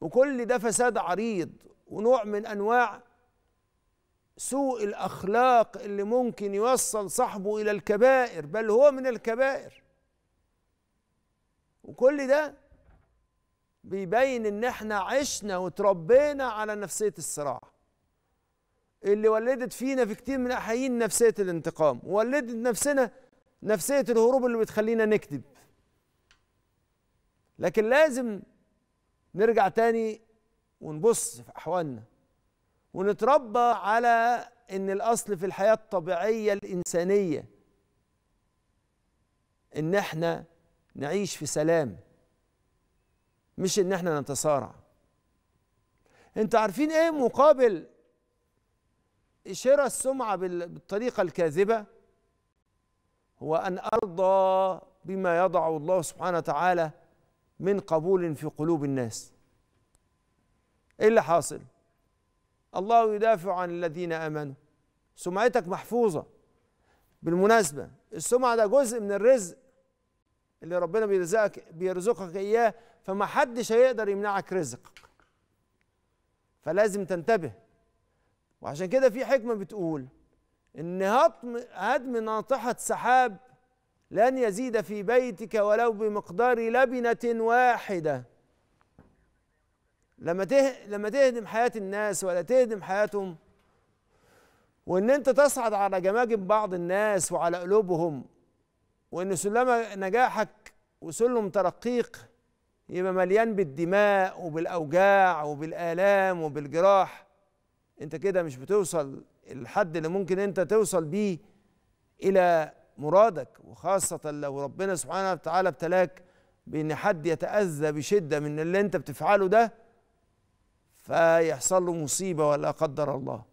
وكل ده فساد عريض ونوع من انواع سوء الاخلاق اللي ممكن يوصل صاحبه الى الكبائر بل هو من الكبائر وكل ده بيبين ان احنا عشنا وتربينا على نفسيه الصراع اللي ولدت فينا في كتير من الاحيان نفسيه الانتقام ولدت نفسنا نفسيه الهروب اللي بتخلينا نكذب لكن لازم نرجع تاني ونبص في احوالنا ونتربى على ان الاصل في الحياه الطبيعيه الانسانيه ان احنا نعيش في سلام مش ان احنا نتصارع انتوا عارفين ايه مقابل شراء السمعه بالطريقه الكاذبه هو ان ارضى بما يضع الله سبحانه وتعالى من قبول في قلوب الناس ايه اللي حاصل الله يدافع عن الذين امنوا سمعتك محفوظه بالمناسبه السمعه ده جزء من الرزق اللي ربنا بيرزقك بيرزقك اياه فما حدش هيقدر يمنعك رزقك فلازم تنتبه وعشان كده في حكمه بتقول ان هضم هدم ناطحه سحاب لن يزيد في بيتك ولو بمقدار لبنة واحدة لما ته... لما تهدم حياة الناس ولا تهدم حياتهم وان انت تصعد على جماجم بعض الناس وعلى قلوبهم وان سلم نجاحك وسلم ترقيق يبقى مليان بالدماء وبالاوجاع وبالالام وبالجراح انت كده مش بتوصل الحد اللي ممكن انت توصل بيه الى مرادك وخاصة لو ربنا سبحانه وتعالى ابتلاك بأن حد يتأذى بشدة من اللي أنت بتفعله ده فيحصل له مصيبة ولا قدر الله